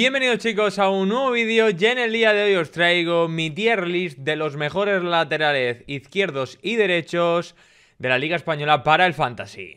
Bienvenidos chicos a un nuevo vídeo, ya en el día de hoy os traigo mi tier list de los mejores laterales izquierdos y derechos de la Liga Española para el Fantasy.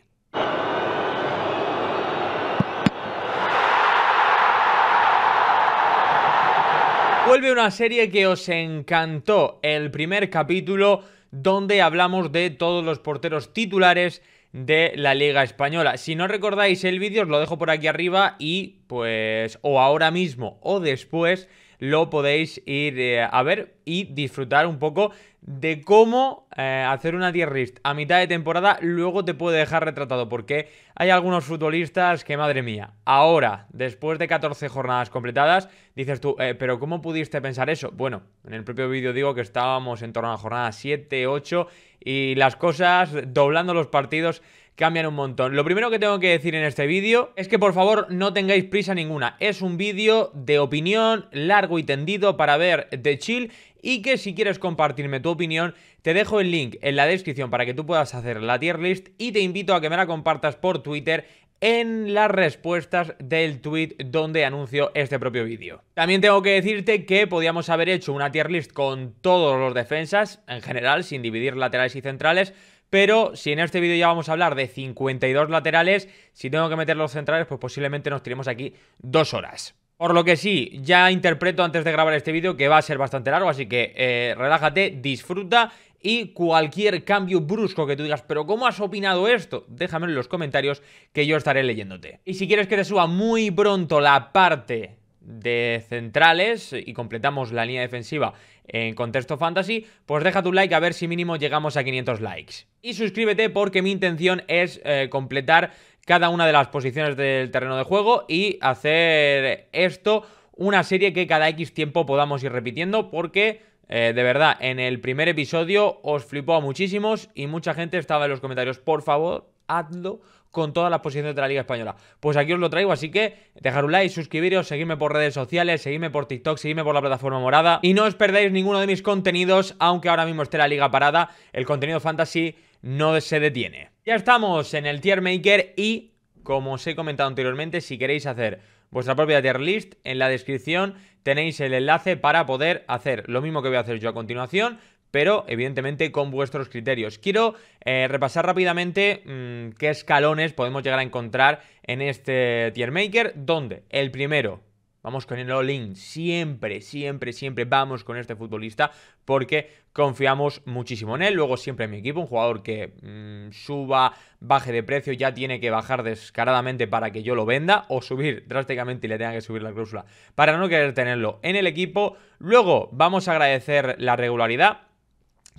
Vuelve una serie que os encantó el primer capítulo donde hablamos de todos los porteros titulares de la Liga Española. Si no recordáis el vídeo, os lo dejo por aquí arriba y pues o ahora mismo o después lo podéis ir eh, a ver y disfrutar un poco de cómo eh, hacer una tier list a mitad de temporada luego te puede dejar retratado porque hay algunos futbolistas que madre mía, ahora después de 14 jornadas completadas dices tú, eh, pero ¿cómo pudiste pensar eso? Bueno, en el propio vídeo digo que estábamos en torno a jornadas jornada 7, 8 y las cosas, doblando los partidos, cambian un montón. Lo primero que tengo que decir en este vídeo es que por favor no tengáis prisa ninguna. Es un vídeo de opinión largo y tendido para ver de chill y que si quieres compartirme tu opinión, te dejo el link en la descripción para que tú puedas hacer la tier list y te invito a que me la compartas por Twitter en las respuestas del tweet donde anuncio este propio vídeo. También tengo que decirte que podíamos haber hecho una tier list con todos los defensas, en general, sin dividir laterales y centrales, pero si en este vídeo ya vamos a hablar de 52 laterales, si tengo que meter los centrales, pues posiblemente nos tiremos aquí dos horas. Por lo que sí, ya interpreto antes de grabar este vídeo que va a ser bastante largo, así que eh, relájate, disfruta y cualquier cambio brusco que tú digas, pero ¿cómo has opinado esto? Déjamelo en los comentarios que yo estaré leyéndote. Y si quieres que te suba muy pronto la parte de centrales y completamos la línea defensiva en contexto fantasy, pues deja tu like a ver si mínimo llegamos a 500 likes. Y suscríbete porque mi intención es eh, completar cada una de las posiciones del terreno de juego y hacer esto una serie que cada X tiempo podamos ir repitiendo porque eh, de verdad, en el primer episodio os flipó a muchísimos y mucha gente estaba en los comentarios, por favor, hazlo con todas las posiciones de la Liga Española. Pues aquí os lo traigo, así que dejar un like, suscribiros, seguirme por redes sociales, seguirme por TikTok, seguidme por la plataforma morada y no os perdáis ninguno de mis contenidos, aunque ahora mismo esté la Liga parada, el contenido fantasy no se detiene. Ya estamos en el Tier Maker y, como os he comentado anteriormente, si queréis hacer vuestra propia tier list. En la descripción tenéis el enlace para poder hacer lo mismo que voy a hacer yo a continuación, pero evidentemente con vuestros criterios. Quiero eh, repasar rápidamente mm, qué escalones podemos llegar a encontrar en este tier maker, donde el primero Vamos con el all-in. Siempre, siempre, siempre vamos con este futbolista porque confiamos muchísimo en él. Luego siempre en mi equipo, un jugador que mm, suba, baje de precio, ya tiene que bajar descaradamente para que yo lo venda o subir drásticamente y le tenga que subir la cláusula para no querer tenerlo en el equipo. Luego vamos a agradecer la regularidad.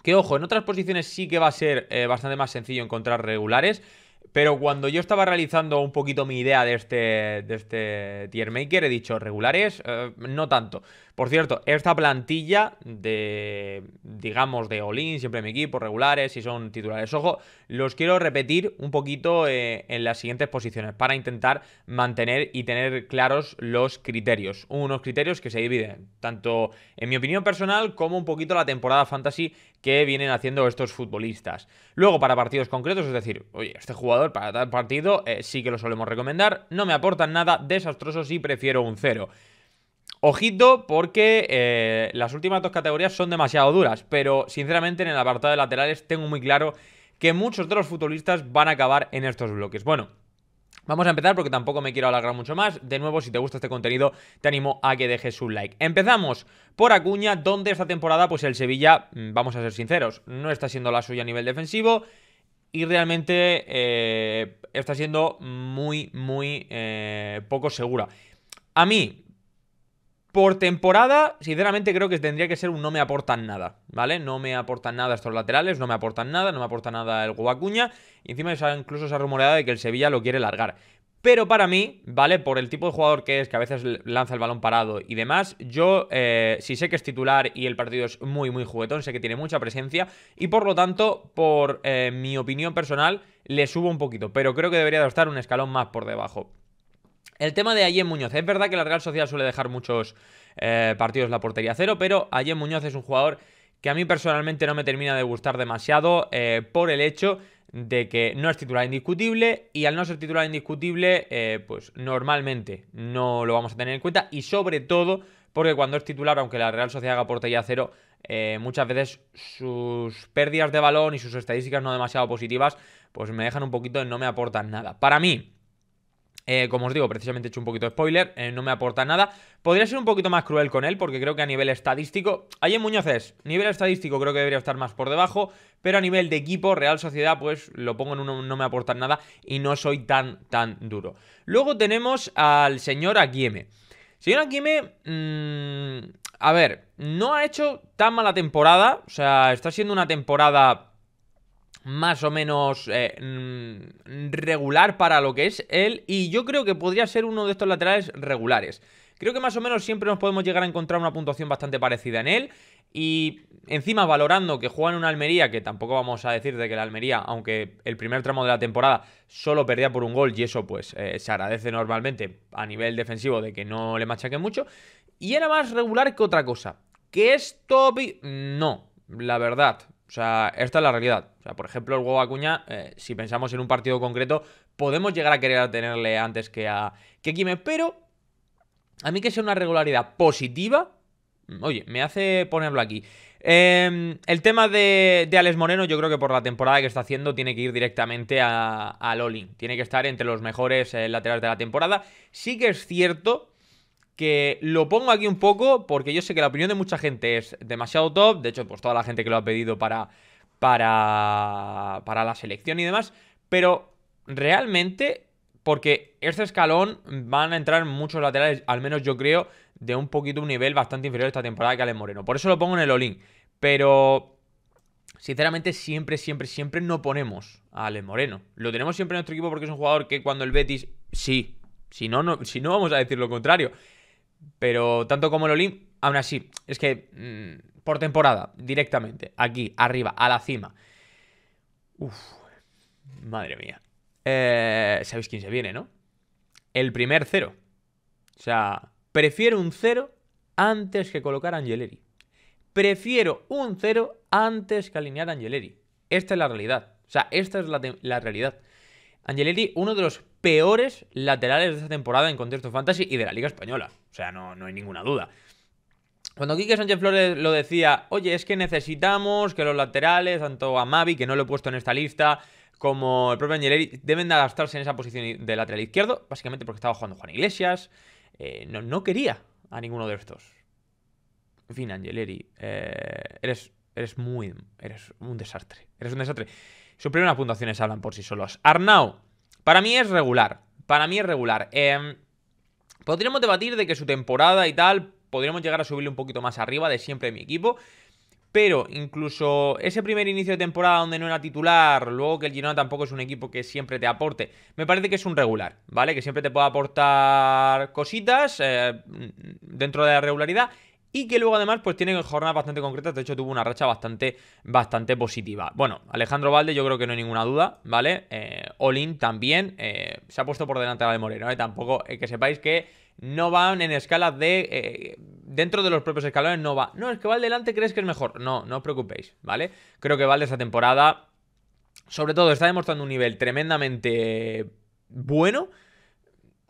Que ojo, en otras posiciones sí que va a ser eh, bastante más sencillo encontrar regulares. Pero cuando yo estaba realizando un poquito mi idea de este, de este tier maker, he dicho regulares, eh, no tanto. Por cierto, esta plantilla de, digamos, de Olin, siempre mi equipo, regulares, si son titulares, ojo, los quiero repetir un poquito eh, en las siguientes posiciones para intentar mantener y tener claros los criterios. Unos criterios que se dividen, tanto en mi opinión personal como un poquito la temporada fantasy que vienen haciendo estos futbolistas. Luego, para partidos concretos, es decir, oye, este jugador para tal partido eh, sí que lo solemos recomendar, no me aportan nada, desastroso si prefiero un cero. Ojito porque eh, las últimas dos categorías son demasiado duras, pero sinceramente en el apartado de laterales tengo muy claro que muchos de los futbolistas van a acabar en estos bloques. Bueno, Vamos a empezar porque tampoco me quiero alargar mucho más. De nuevo, si te gusta este contenido, te animo a que dejes un like. Empezamos por Acuña, donde esta temporada, pues el Sevilla, mm, vamos a ser sinceros, no está siendo la suya a nivel defensivo y realmente eh, está siendo muy, muy eh, poco segura. A mí, por temporada, sinceramente creo que tendría que ser un no me aportan nada, ¿vale? No me aportan nada estos laterales, no me aportan nada, no me aporta nada el Guacuña. Y encima incluso se ha rumoreado de que el Sevilla lo quiere largar. Pero para mí, ¿vale? Por el tipo de jugador que es, que a veces lanza el balón parado y demás, yo, eh, si sé que es titular y el partido es muy, muy juguetón, sé que tiene mucha presencia y por lo tanto, por eh, mi opinión personal, le subo un poquito. Pero creo que debería de estar un escalón más por debajo. El tema de Ayer Muñoz. Es verdad que la Real Sociedad suele dejar muchos eh, partidos la portería cero, pero Ayer Muñoz es un jugador que a mí personalmente no me termina de gustar demasiado eh, por el hecho de que no es titular indiscutible y al no ser titular indiscutible, eh, pues normalmente no lo vamos a tener en cuenta y sobre todo porque cuando es titular, aunque la Real Sociedad haga portería cero, muchas veces sus pérdidas de balón y sus estadísticas no demasiado positivas, pues me dejan un poquito en no me aportan nada. Para mí, eh, como os digo, precisamente he hecho un poquito de spoiler, eh, no me aporta nada. Podría ser un poquito más cruel con él, porque creo que a nivel estadístico. Ahí en Muñoz nivel estadístico creo que debería estar más por debajo, pero a nivel de equipo, Real Sociedad, pues lo pongo en uno, no me aporta nada y no soy tan, tan duro. Luego tenemos al señor Aguieme. Señor Aguieme, mm, a ver, no ha hecho tan mala temporada, o sea, está siendo una temporada más o menos eh, mm, regular para lo que es él y yo creo que podría ser uno de estos laterales regulares. Creo que más o menos siempre nos podemos llegar a encontrar una puntuación bastante parecida en él y encima valorando que juega en una Almería, que tampoco vamos a decir de que la Almería, aunque el primer tramo de la temporada solo perdía por un gol y eso pues eh, se agradece normalmente a nivel defensivo de que no le machaque mucho y era más regular que otra cosa. ¿Que es No, la verdad. O sea, esta es la realidad. O sea, por ejemplo, el huevo Acuña, eh, si pensamos en un partido concreto, podemos llegar a querer tenerle antes que a que pero a mí que sea una regularidad positiva, mm, oye, me hace ponerlo aquí. Em, el tema de, de, Alex Moreno, yo creo que por la temporada que está haciendo, tiene que ir directamente al a Lolin. Tiene que estar entre los mejores eh, laterales de la temporada. Sí que es cierto que lo pongo aquí un poco porque yo sé que la opinión de mucha gente es demasiado top, de hecho pues toda la gente que lo ha pedido para, para, para la selección y demás, pero realmente porque este escalón van a entrar muchos laterales, al menos yo creo, de un poquito un nivel bastante inferior esta temporada que Ale Moreno. Por eso lo pongo en el Olin. Pero, sinceramente, siempre, siempre, siempre no ponemos a Ale Moreno. Lo tenemos siempre en nuestro equipo porque es un jugador que cuando el Betis, sí, si no, no, si no vamos a decir lo contrario. Pero tanto como el Olim, aún así, es que mm, por temporada, directamente, aquí, arriba, a la cima. madre mía. Eh, Sabéis quién se viene, ¿no? El primer cero. O sea, prefiero un cero antes que colocar a Angeleri. Prefiero un cero antes que alinear a Angeleri. Esta es la realidad. O sea, esta es la, la realidad. Angeleri, uno de los peores laterales de esta temporada en contexto fantasy y de la Liga Española. O sea, no, no hay ninguna duda. Cuando Quique Sánchez Flores lo decía, oye, es que necesitamos que los laterales, tanto a Mavi, que no lo he puesto en esta lista, como el propio Angeleri, deben de adaptarse en esa posición de lateral izquierdo, básicamente porque estaba jugando Juan Iglesias. Eh, no, quería a ninguno de estos. En fin, Angeleri, eh, eres, eres muy. Eres un desastre. Eres un desastre. Sus primeras puntuaciones hablan por sí solos. Arnau, para mí es regular. Para mí es regular. Em, podríamos debatir de que su temporada y tal, podríamos llegar a subirle un poquito más arriba de siempre mi equipo. Pero incluso ese primer inicio de temporada donde no era titular, luego que el Girona tampoco es un equipo que siempre te aporte, me parece que es un regular, ¿vale? Que siempre te puede aportar cositas eh, dentro de la regularidad y que luego además pues tiene jornadas bastante concretas, de hecho tuvo una racha bastante, bastante positiva. Bueno, Alejandro Valde yo creo que no hay ninguna duda, ¿vale? Eh, Olin también eh, se ha puesto por delante de Moreno, ¿eh? Tampoco eh, que sepáis que no van en escalas de... dentro de los propios escalones no va. No, es que Valde delante crees que es mejor. No, no os preocupéis, ¿vale? Creo que Valde esta temporada, sobre todo, está demostrando un nivel tremendamente bueno.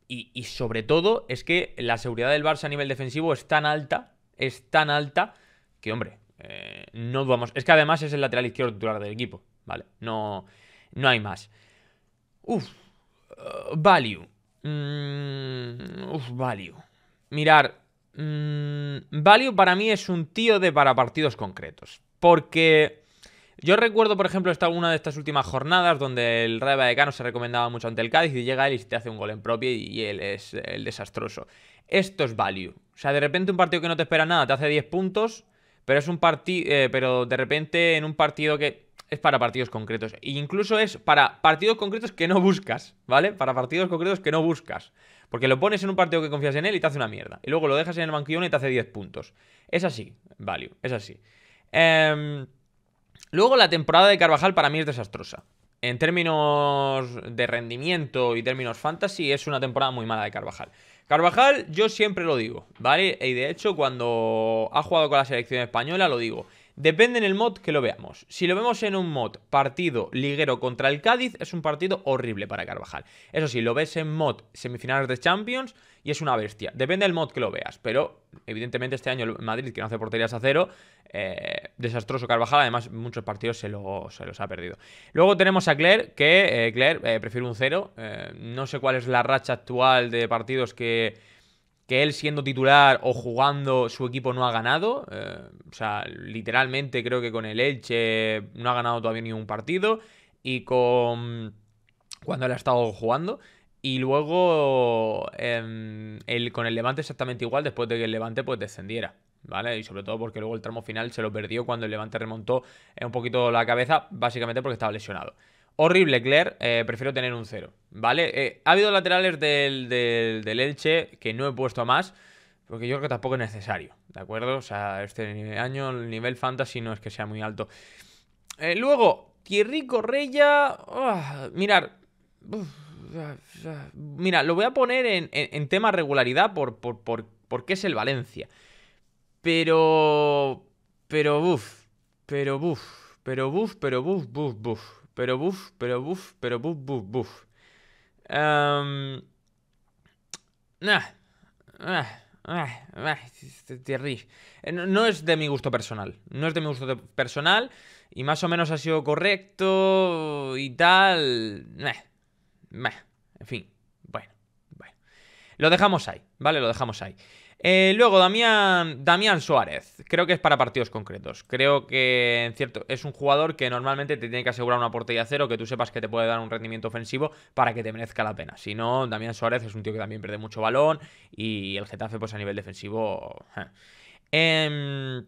y sobre todo es que la seguridad del Barça a nivel defensivo es tan alta es tan alta que, hombre, eh, no vamos. Es que además es el lateral izquierdo titular del equipo, ¿vale? No, no hay más. Uf, eh, value. Mm, value. Mirar, mm, value para mí es un tío de para partidos concretos. Porque yo recuerdo, por ejemplo, esta, una de estas últimas jornadas donde el Rayo Vallecano se recomendaba mucho ante el Cádiz y llega él y te hace un gol en propio y él es eh, el desastroso. Esto es value. O sea, de repente un partido que no te espera nada te hace 10 puntos, pero es un partido. Eh, pero de repente en un partido que. Es para partidos concretos. E incluso es para partidos concretos que no buscas, ¿vale? Para partidos concretos que no buscas. Porque lo pones en un partido que confías en él y te hace una mierda. Y luego lo dejas en el banquillo y te hace 10 puntos. Es así, value, es así. Em, luego la temporada de Carvajal para mí es desastrosa. En términos de rendimiento y términos fantasy, es una temporada muy mala de Carvajal. Carvajal, yo siempre lo digo, ¿vale? Y de hecho, cuando ha jugado con la selección española, lo digo. Depende en el mod que lo veamos. Si lo vemos en un mod partido liguero contra el Cádiz, es un partido horrible para Carvajal. Eso sí, lo ves en mod semifinales de Champions y es una bestia. Depende del mod que lo veas, pero evidentemente este año Madrid, que no hace porterías a cero, eh, desastroso Carvajal, además muchos partidos se, los ha perdido. Luego tenemos a Claire, que eh, Claire eh, prefiere un cero. no sé cuál es la racha actual de partidos que que él siendo titular o jugando su equipo no ha ganado. Eh, o sea, literalmente creo que con el Elche no ha ganado todavía ningún partido. Y con... cuando él ha estado jugando. Y luego em, el, con el Levante exactamente igual después de que el Levante pues descendiera. ¿Vale? Y sobre todo porque luego el tramo final se lo perdió cuando el Levante remontó eh, un poquito la cabeza, básicamente porque estaba lesionado. Horrible, Claire. Eh, prefiero tener un 0, ¿vale? Eh, ha habido laterales del, del, Elche que no he puesto más, porque yo creo que tampoco es necesario, ¿de acuerdo? O sea, este año el nivel fantasy no es que sea muy alto. Eh, luego, Thierry Correia... Ah, mirar... mira, lo voy a poner en, tema regularidad por, porque es el Valencia. Pero... Pero, buf. Pero, buf. Pero, buf, pero, buf, buff, buf. Pero buf, pero buf, pero buf, buf, buf. nah, ah, ah, ah, eh, no, no es de mi gusto personal. No es de mi gusto personal. Y más o menos ha sido correcto y tal. En fin, bueno, bueno. Lo dejamos ahí, ¿vale? Lo dejamos ahí. Eh, luego, Damián, Damián Suárez. Creo que es para partidos concretos. Creo que en cierto, es un jugador que normalmente te tiene que asegurar una portería cero, que tú sepas que te puede dar un rendimiento ofensivo para que te merezca la pena. Si no, Damián Suárez es un tío que también pierde mucho balón y el Getafe, pues a nivel defensivo... Em,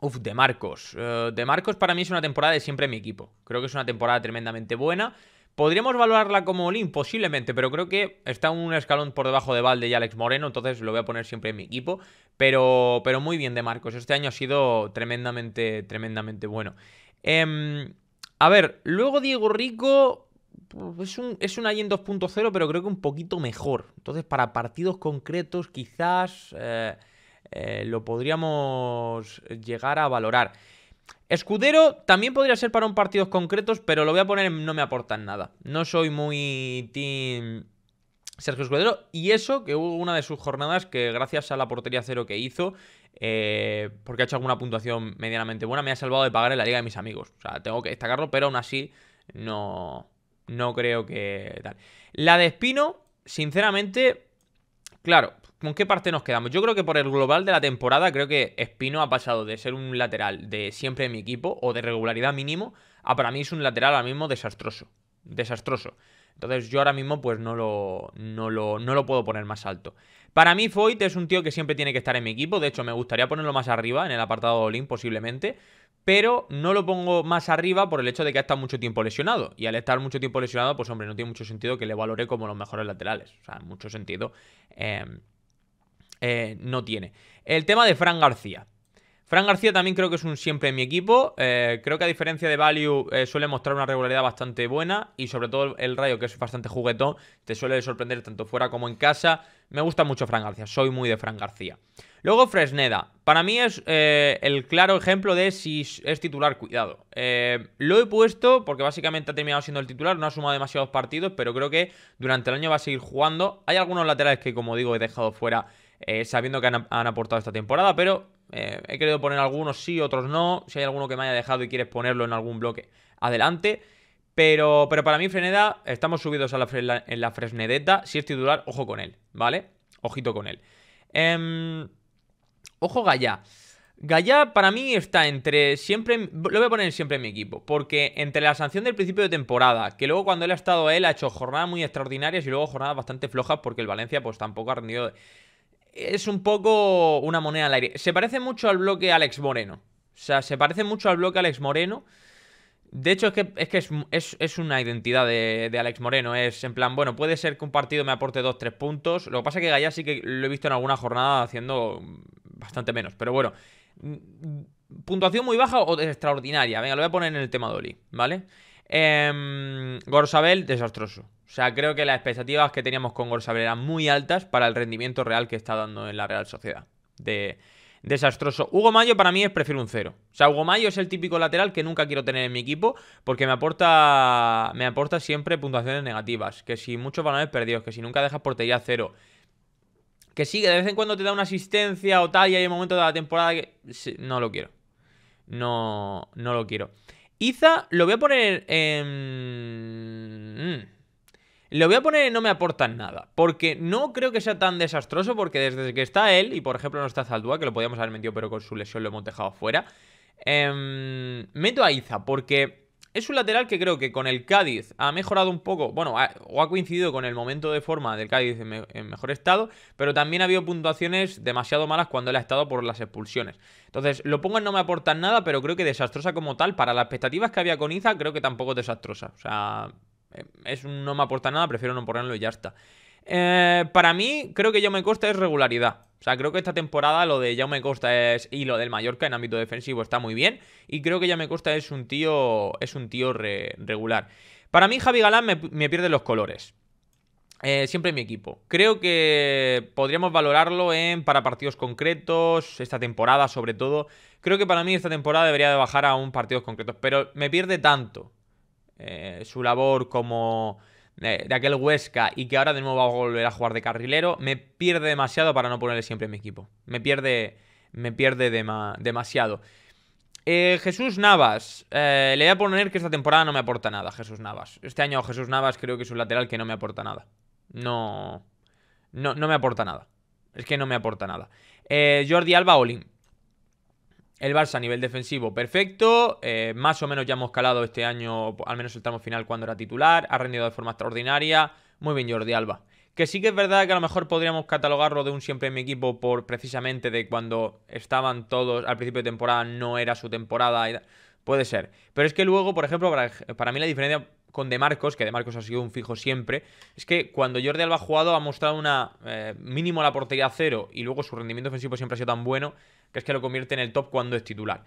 uf, de Marcos. Eh, de Marcos para mí es una temporada de siempre en mi equipo. Creo que es una temporada tremendamente buena. ¿Podríamos valorarla como Olin, Posiblemente, pero creo que está un escalón por debajo de Valde y Alex Moreno, entonces lo voy a poner siempre en mi equipo. Pero, pero muy bien de Marcos, este año ha sido tremendamente, tremendamente bueno. Em, a ver, luego Diego Rico es un, es un ahí en 2.0, pero creo que un poquito mejor. Entonces, para partidos concretos, quizás eh, eh, lo podríamos llegar a valorar. Escudero también podría ser para un partido concretos, pero lo voy a poner en no me aportan nada. No soy muy team Sergio Escudero. Y eso, que hubo una de sus jornadas que gracias a la portería cero que hizo, eh, porque ha hecho alguna puntuación medianamente buena, me ha salvado de pagar en la liga de mis amigos. O sea, tengo que destacarlo, pero aún así no, no creo que tal. La de Espino, sinceramente, claro, ¿Con qué parte nos quedamos? Yo creo que por el global de la temporada, creo que Espino ha pasado de ser un lateral de siempre en mi equipo o de regularidad mínimo a para mí es un lateral ahora mismo desastroso. Desastroso. Entonces yo ahora mismo pues no lo, no lo, puedo poner más alto. Para mí Foyt es un tío que siempre tiene que estar en mi equipo. De hecho me gustaría ponerlo más arriba en el apartado de Olin posiblemente. Pero no lo pongo más arriba por el hecho de que ha estado mucho tiempo lesionado. Y al estar mucho tiempo lesionado pues hombre no tiene mucho sentido que le valore como los mejores laterales. O sea, mucho sentido. Em, eh, no tiene. El tema de Fran García. Fran García también creo que es un siempre en mi equipo. Eh, creo que a diferencia de Value eh, suele mostrar una regularidad bastante buena y sobre todo el Rayo, que es bastante juguetón, te suele sorprender tanto fuera como en casa. Me gusta mucho Fran García, soy muy de Fran García. Luego Fresneda, para mí es el claro ejemplo de si es titular, cuidado. lo he puesto porque básicamente ha terminado siendo el titular, no ha sumado demasiados partidos, pero creo que durante el año va a seguir jugando. Hay algunos laterales que, como digo, he dejado fuera eh, sabiendo que han, aportado esta temporada, pero eh, he querido poner algunos sí, otros no. Si hay alguno que me haya dejado y quieres ponerlo en algún bloque, adelante. Pero, pero para mí, Freneda, estamos subidos a la, en la, Fresnedeta. Si es titular, ojo con él, ¿vale? Ojito con él. Em, ojo Gaya Gaya para mí está entre siempre, lo voy a poner siempre en mi equipo, porque entre la sanción del principio de temporada, que luego cuando él ha estado él ha hecho jornadas muy extraordinarias y luego jornadas bastante flojas porque el Valencia pues tampoco ha rendido es un poco una moneda al aire. Se parece mucho al bloque Alex Moreno. O sea, se parece mucho al bloque Alex Moreno. De hecho, es que es, que es, una identidad de, Alex Moreno. Es en plan, bueno, puede ser que un partido me aporte 2-3 puntos. Lo que pasa es que Gaya sí que lo he visto en alguna jornada haciendo bastante menos. Pero bueno, mm, mm, puntuación muy baja o extraordinaria. Venga, lo voy a poner en el tema Dolly, ¿vale? Em, Gorsabel, desastroso. O sea, creo que las expectativas que teníamos con Gorsabel eran muy altas para el rendimiento real que está dando en la Real Sociedad. De, desastroso. Hugo Mayo para mí es prefiero un cero. O sea, Hugo Mayo es el típico lateral que nunca quiero tener en mi equipo porque me aporta, me aporta siempre puntuaciones negativas. Que si muchos balones perdidos, que si nunca dejas portería cero. Que sí, de vez en cuando te da una asistencia o tal y hay un momento de la temporada que... no lo quiero. No, no lo quiero. Iza lo voy a poner en... Mm, lo voy a poner en no me aportan nada, porque no creo que sea tan desastroso, porque desde que está él, y por ejemplo no está Zaldúa, que lo podíamos haber metido, pero con su lesión lo hemos dejado fuera, em, meto a Iza, porque es un lateral que creo que con el Cádiz ha mejorado un poco, bueno, o ha coincidido con el momento de forma del Cádiz en, mejor estado, pero también ha habido puntuaciones demasiado malas cuando él ha estado por las expulsiones. Entonces, lo pongo en no me aportan nada, pero creo que desastrosa como tal, para las expectativas que había con Iza, creo que tampoco es desastrosa. O sea, eh, es no me aporta nada, prefiero no ponerlo y ya está. Eh, para mí, creo que yo me costa es regularidad. O sea, creo que esta temporada lo de Jaume Costa es, y lo del Mallorca en ámbito defensivo está muy bien. Y creo que Me Costa es un tío, es un tío regular. Para mí, Javi Galán me, pierde los colores. Eh, siempre en mi equipo. Creo que podríamos valorarlo en para partidos concretos, esta temporada sobre todo. Creo que para mí esta temporada debería de bajar a un partido concreto. pero me pierde tanto eh, su labor como de, aquel Huesca y que ahora de nuevo va a volver a jugar de carrilero, me pierde demasiado para no ponerle siempre en mi equipo. Me pierde, me pierde demasiado. Eh, Jesús Navas, eh, le voy a poner que esta temporada no me aporta nada, Jesús Navas. Este año Jesús Navas creo que es un lateral que no me aporta nada. No, no, no me aporta nada. Es que no me aporta nada. Eh, Jordi Alba el Barça a nivel defensivo perfecto, eh, más o menos ya hemos calado este año, al menos el tramo final cuando era titular, ha rendido de forma extraordinaria, muy bien Jordi Alba. Que sí que es verdad que a lo mejor podríamos catalogarlo de un siempre en mi equipo por precisamente de cuando estaban todos al principio de temporada, no era su temporada. Puede ser. Pero es que luego, por ejemplo, para, mí la diferencia con De Marcos, que De Marcos ha sido un fijo siempre, es que cuando Jordi Alba ha jugado ha mostrado una eh, mínimo la portería cero y luego su rendimiento ofensivo siempre ha sido tan bueno que es que lo convierte en el top cuando es titular.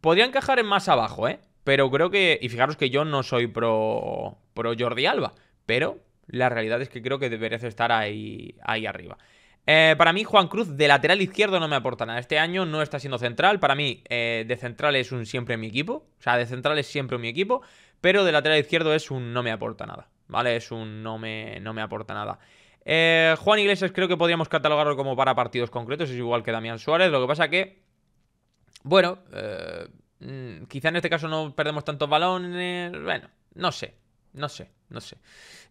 Podría encajar en más abajo, ¿eh? Pero creo que, y fijaros que yo no soy pro, Jordi Alba, pero la realidad es que creo que debería estar ahí, ahí arriba. Eh, para mí, Juan Cruz de lateral izquierdo no me aporta nada. Este año no está siendo central. Para mí, eh, de central es un siempre mi equipo. O sea, de central es siempre mi equipo. Pero de lateral izquierdo es un no me aporta nada. ¿Vale? Es un no me, no me aporta nada. Eh, Juan Iglesias creo que podríamos catalogarlo como para partidos concretos, es igual que Damián Suárez. Lo que pasa que, bueno, eh, mm, quizá en este caso no perdemos tantos balones. Bueno, no sé, no sé, no sé,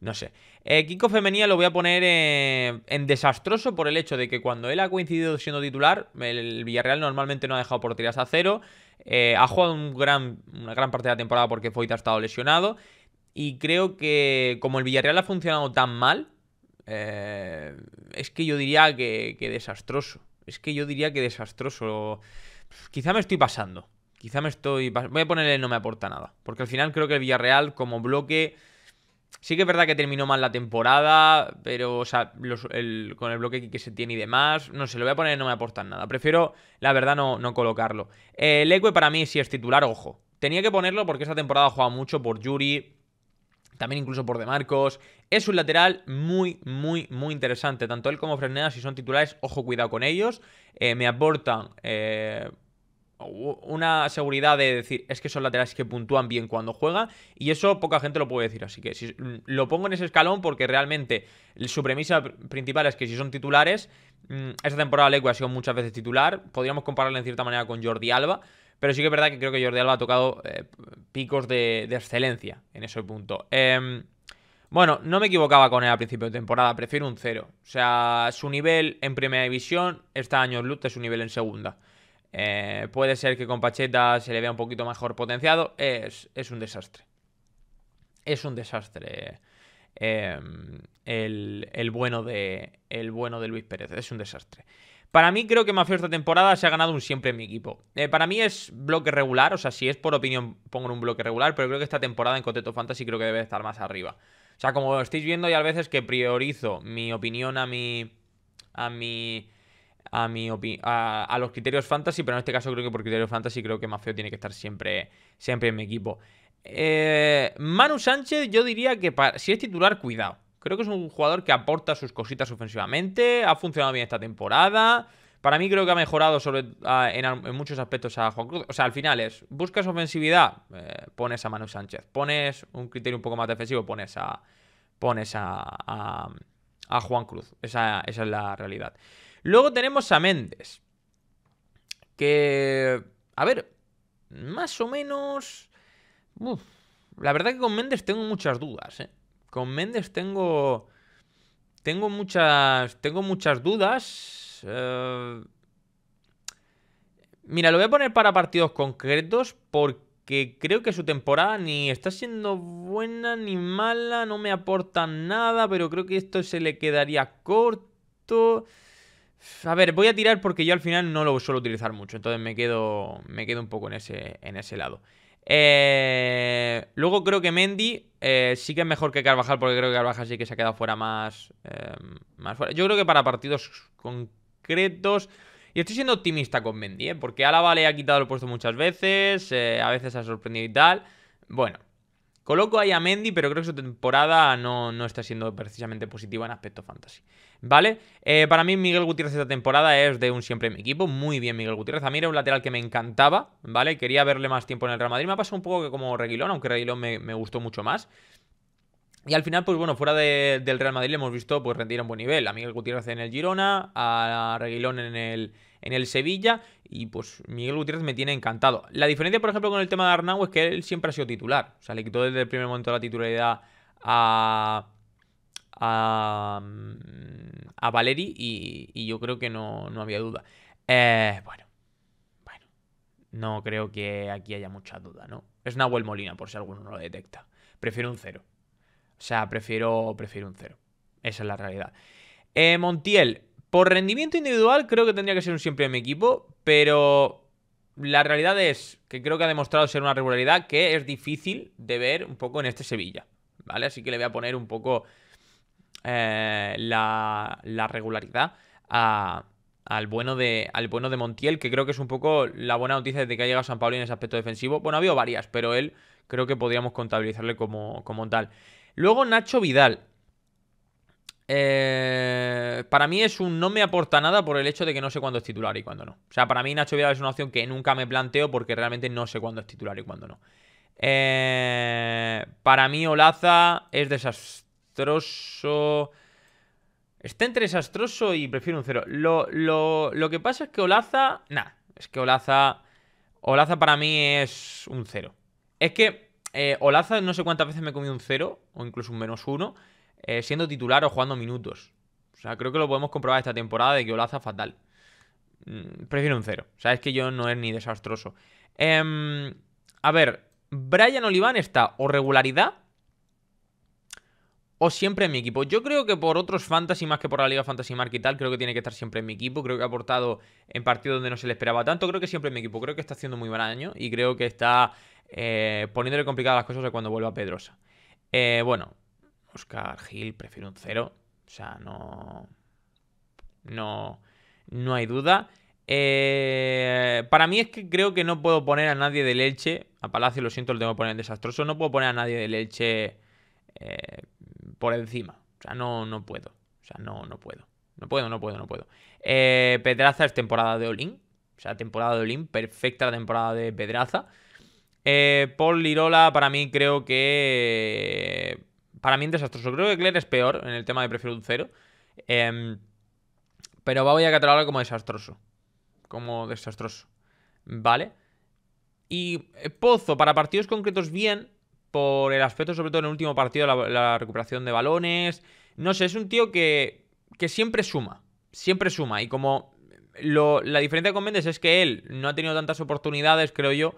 no sé. Eh, Kiko Femenía lo voy a poner en, desastroso por el hecho de que cuando él ha coincidido siendo titular, el Villarreal normalmente no ha dejado por tiras a cero. ha jugado un gran, una gran parte de la temporada porque Foyt ha estado lesionado. Y creo que como el Villarreal ha funcionado tan mal, eh, es que yo diría que, desastroso. Es que yo diría que desastroso. Quizá me estoy pasando. Quizá me estoy... Voy a ponerle no me aporta nada. Porque al final creo que el Villarreal como bloque... Sí que es verdad que terminó mal la temporada, pero, o sea, con el bloque que se tiene y demás, no sé, lo voy a poner, no me aporta nada. Prefiero, la verdad, no, colocarlo. el eh, Eque para mí si es titular, ojo. Tenía que ponerlo porque esta temporada ha jugado mucho por Yuri, también incluso por De Marcos. Es un lateral muy, muy, muy interesante. Tanto él como Fresneda, si son titulares, ojo, cuidado con ellos. Eh, me aportan eh, una seguridad de decir, es que son laterales que puntúan bien cuando juegan. Y eso poca gente lo puede decir. Así que lo pongo en ese escalón porque realmente su premisa principal es que si son titulares, mm, esta temporada Leque ha sido muchas veces titular. Podríamos compararle en cierta manera con Jordi Alba. Pero sí que es verdad que creo que Jordi Alba ha tocado eh, picos de, excelencia en ese punto. Em, bueno, no me equivocaba con él a principio de temporada, prefiero un cero. O sea, su nivel en primera división está años luz de su nivel en segunda. Eh, puede ser que con Pacheta se le vea un poquito mejor potenciado. Es, un desastre. Es un desastre. Em, el, bueno de, el bueno de Luis Pérez. Es un desastre. Para mí creo que Mafeo esta temporada se ha ganado un siempre en mi equipo. Eh, para mí es bloque regular, o sea, si es por opinión pongo un bloque regular, pero creo que esta temporada en Coteto Fantasy creo que debe estar más arriba. O sea, como estáis viendo, ya a veces que priorizo mi opinión a mi... a mi... A, mi a, los criterios fantasy, pero en este caso creo que por criterios fantasy creo que Mafeo tiene que estar siempre, siempre en mi equipo. Eh, Manu Sánchez, yo diría que si es titular, cuidado. Creo que es un jugador que aporta sus cositas ofensivamente, ha funcionado bien esta temporada. Para mí creo que ha mejorado sobre, en, muchos aspectos a Juan Cruz. O sea, al final es, buscas ofensividad, eh, pones a Manu Sánchez. Pones un criterio un poco más defensivo, pones a, pones a, Juan Cruz. Esa, es la realidad. Luego tenemos a Méndez. Que, a ver, más o menos... la verdad que con Méndez tengo muchas dudas, ¿eh? Con Méndez tengo. Tengo muchas. Tengo muchas dudas. Eh. mira, lo voy a poner para partidos concretos porque creo que su temporada ni está siendo buena ni mala, no me aporta nada, pero creo que esto se le quedaría corto. A ver, voy a tirar porque yo al final no lo suelo utilizar mucho, entonces me quedo, me quedo un poco en ese, en ese lado. Eh, luego creo que Mendy eh, sí que es mejor que Carvajal, porque creo que Carvajal sí que se ha quedado fuera más, eh, más fuera. Yo creo que para partidos concretos. Y estoy siendo optimista con Mendy, porque Álava le ha quitado el puesto muchas veces, a veces ha sorprendido y tal. Bueno, coloco ahí a Mendy, pero creo que su temporada no, no está siendo precisamente positiva en aspecto fantasy. ¿vale? Eh, para mí Miguel Gutiérrez esta temporada es de un siempre en mi equipo, muy bien Miguel Gutiérrez, a mí era un lateral que me encantaba, ¿vale? Quería verle más tiempo en el Real Madrid, me ha pasado un poco que como Reguilón, aunque Reguilón me, gustó mucho más, y al final, pues bueno, fuera del Real Madrid le hemos visto pues rendir a un buen nivel. A Miguel Gutiérrez en el Girona, a Reguilón en el, en el Sevilla. Y pues Miguel Gutiérrez me tiene encantado. La diferencia, por ejemplo, con el tema de Arnau es que él siempre ha sido titular. O sea, le quitó desde el primer momento la titularidad a, a, mm, a Valeri y, yo creo que no, no había duda. Eh, bueno, bueno, no creo que aquí haya mucha duda, ¿no? Es Nahuel Molina, por si alguno no lo detecta. Prefiero un cero. O sea, prefiero, prefiero un cero. Esa es la realidad. Eh, Montiel, por rendimiento individual creo que tendría que ser un siempre en mi equipo, pero la realidad es que creo que ha demostrado ser una regularidad que es difícil de ver un poco en este Sevilla, ¿vale? Así que le voy a poner un poco eh, la, regularidad al, bueno de, al bueno de Montiel, que creo que es un poco la buena noticia de que ha llegado San Pablo en ese aspecto defensivo. Bueno, ha habido varias, pero él creo que podríamos contabilizarle como, como tal. Luego Nacho Vidal. Eh, para mí es un no me aporta nada por el hecho de que no sé cuándo es titular y cuándo no. O sea, para mí Nacho Vidal es una opción que nunca me planteo porque realmente no sé cuándo es titular y cuándo no. Eh, para mí Olaza es de desastroso. Está entre desastroso y prefiero un cero Lo, que pasa es que Olaza. Nah, es que Olaza. Olaza para mí es un cero Es que eh, Olaza no sé cuántas veces me comí un cero o incluso un menos uno eh, siendo titular o jugando minutos. O sea, creo que lo podemos comprobar esta temporada de que Olaza es fatal. Mm, prefiero un cero O sea, es que yo no es ni desastroso. Em, a ver, Brian Oliván está o regularidad siempre en mi equipo. Yo creo que por otros fantasy más que por la Liga Fantasy Mark y tal, creo que tiene que estar siempre en mi equipo. Creo que ha aportado en partidos donde no se le esperaba tanto. Creo que siempre en mi equipo. Creo que está haciendo muy mal año y creo que está eh, poniéndole complicadas las cosas a cuando vuelva Pedrosa. Eh, bueno, Oscar Gil, prefiero un cero. O sea, no. No. No hay duda. Eh, para mí es que creo que no puedo poner a nadie de leche A Palacio, lo siento, lo tengo que poner desastroso. No puedo poner a nadie de leche Eh, por encima. O sea, no, no puedo. O sea, no, no puedo. No puedo, no puedo, no puedo. Eh, Pedraza es temporada de Olin. O sea, temporada de Olin, perfecta la temporada de Pedraza. Eh, Paul Lirola, para mí, creo que. Para mí es desastroso. Creo que Claire es peor en el tema de prefiero un cero. Em, pero voy a catalogarlo como desastroso. Como desastroso. ¿Vale? Y eh, Pozo, para partidos concretos, bien por el aspecto, sobre todo en el último partido, la, recuperación de balones. No sé, es un tío que, que siempre suma, siempre suma. Y como la diferencia con Méndez es que él no ha tenido tantas oportunidades, creo yo,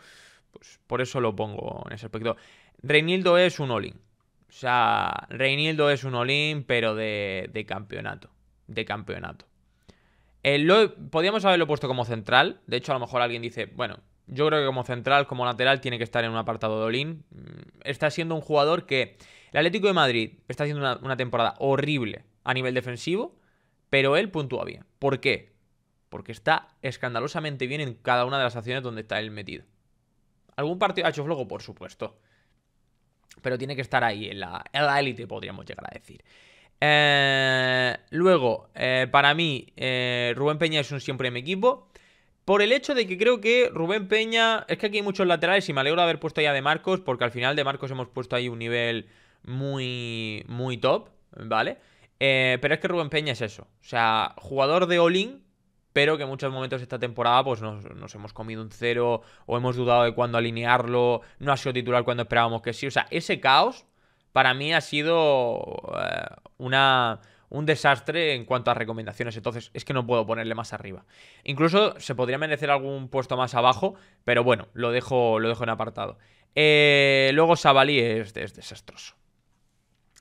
pues por eso lo pongo en ese aspecto. Reinildo es un all O sea, Reinildo es un all pero de, campeonato. De campeonato. Eh, haberlo puesto como central. De hecho, a lo mejor alguien dice, bueno, yo creo que como central, como lateral, tiene que estar en un apartado de Olin. Mm, está siendo un jugador que. El Atlético de Madrid está haciendo una, temporada horrible a nivel defensivo, pero él puntúa bien. ¿Por qué? Porque está escandalosamente bien en cada una de las acciones donde está él metido. Algún partido ha hecho flojo, por supuesto. Pero tiene que estar ahí, en la élite, podríamos llegar a decir. Eh, luego, eh, para mí, eh, Rubén Peña es un siempre en mi equipo. Por el hecho de que creo que Rubén Peña. Es que aquí hay muchos laterales y me alegro de haber puesto ya de Marcos, porque al final de Marcos hemos puesto ahí un nivel muy. muy top, ¿vale? Eh, pero es que Rubén Peña es eso. O sea, jugador de all pero que en muchos momentos de esta temporada pues nos, hemos comido un cero o hemos dudado de cuándo alinearlo, no ha sido titular cuando esperábamos que sí. O sea, ese caos para mí ha sido eh, una, un desastre en cuanto a recomendaciones. Entonces, es que no puedo ponerle más arriba. Incluso se podría merecer algún puesto más abajo, pero bueno, lo dejo, lo dejo en apartado. Eh, luego, Sabalí es, desastroso.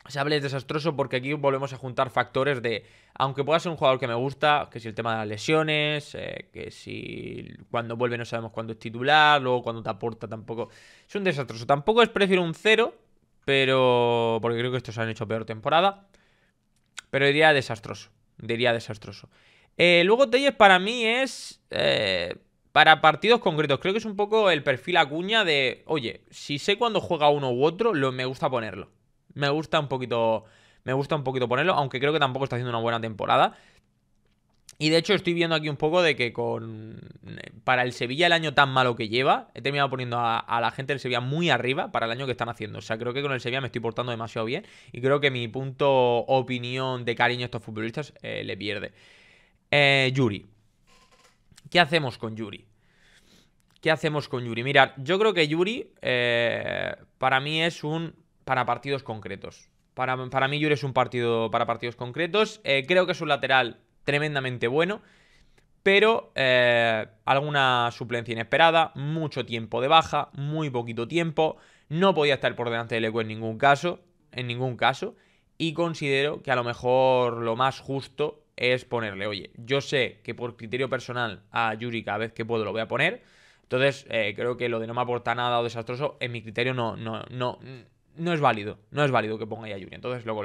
Sabalí es desastroso porque aquí volvemos a juntar factores de, aunque pueda ser un jugador que me gusta, que si el tema de las lesiones, eh, que si cuando vuelve no sabemos cuándo es titular, luego cuando te aporta tampoco. Es un desastroso. Tampoco es prefiero un cero, pero porque creo que estos han hecho peor temporada. Pero diría desastroso. Diría desastroso. Eh, luego Telles para mí es... Eh, para partidos concretos. Creo que es un poco el perfil acuña de... Oye, si sé cuándo juega uno u otro, lo, me gusta ponerlo. Me gusta un poquito... Me gusta un poquito ponerlo, aunque creo que tampoco está haciendo una buena temporada. Y de hecho estoy viendo aquí un poco de que con eh, para el Sevilla el año tan malo que lleva, he terminado poniendo a, la gente del Sevilla muy arriba para el año que están haciendo. O sea, creo que con el Sevilla me estoy portando demasiado bien y creo que mi punto opinión de cariño a estos futbolistas eh, le pierde. Eh, Yuri. ¿Qué hacemos con Yuri? ¿Qué hacemos con Yuri? Mirad, yo creo que Yuri para mí es un... para partidos concretos. Para, para, mí Yuri es un partido para partidos concretos. creo que es un lateral tremendamente bueno. Pero eh, alguna suplencia inesperada, mucho tiempo de baja, muy poquito tiempo. No podía estar por delante del eco en ningún caso. En ningún caso. Y considero que a lo mejor lo más justo es ponerle, oye, yo sé que por criterio personal a Yuri cada vez que puedo lo voy a poner. Entonces, eh, creo que lo de no me aporta nada o desastroso, en mi criterio no, no, no, no es válido. No es válido que ponga a Yuri. Entonces lo que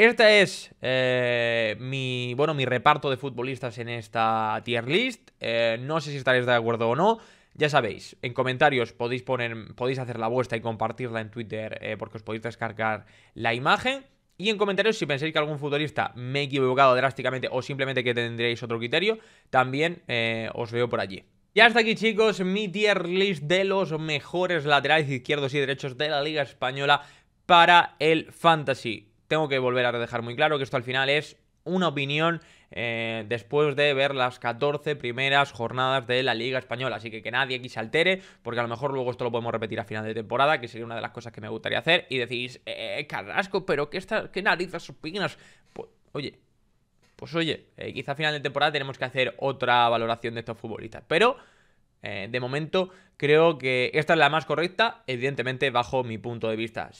esta es eh, mi, bueno, mi reparto de futbolistas en esta tier list. Eh, no sé si estaréis de acuerdo o no. Ya sabéis, en comentarios podéis poner, podéis hacer la vuestra y compartirla en Twitter eh, porque os podéis descargar la imagen. Y en comentarios, si penséis que algún futbolista me he equivocado drásticamente o simplemente que tendréis otro criterio, también os veo por allí. Y hasta aquí chicos, mi tier list de los mejores laterales izquierdos y derechos de la Liga Española para el Fantasy tengo que volver a dejar muy claro que esto al final es una opinión eh, después de ver las 14 primeras jornadas de la Liga Española. Así que que nadie aquí se altere, porque a lo mejor luego esto lo podemos repetir a final de temporada, que sería una de las cosas que me gustaría hacer. Y decís, eh, eh, eh Carrasco, pero qué, está, qué narices opinas. Pues, oye, pues oye, quizá a final de temporada tenemos que hacer otra valoración de estos futbolistas. Pero. de momento, creo que esta es la más correcta, evidentemente bajo mi punto de vista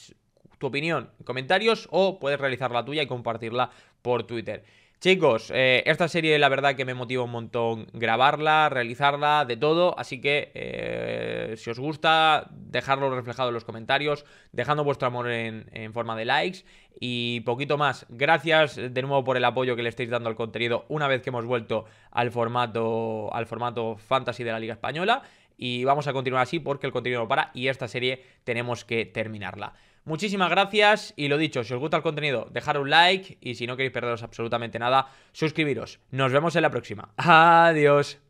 tu opinión en comentarios o puedes realizar la tuya y compartirla por Twitter. Chicos, eh, esta serie la verdad que me motiva un montón grabarla, realizarla, de todo, así que eh, si os gusta, dejadlo reflejado en los comentarios, dejando vuestro amor en, forma de likes y poquito más. Gracias de nuevo por el apoyo que le estáis dando al contenido una vez que hemos vuelto al formato, al formato fantasy de la Liga Española y vamos a continuar así porque el contenido no para y esta serie tenemos que terminarla. Muchísimas gracias y lo dicho, si os gusta el contenido, dejar un like y si no queréis perderos absolutamente nada, suscribiros. Nos vemos en la próxima. Adiós.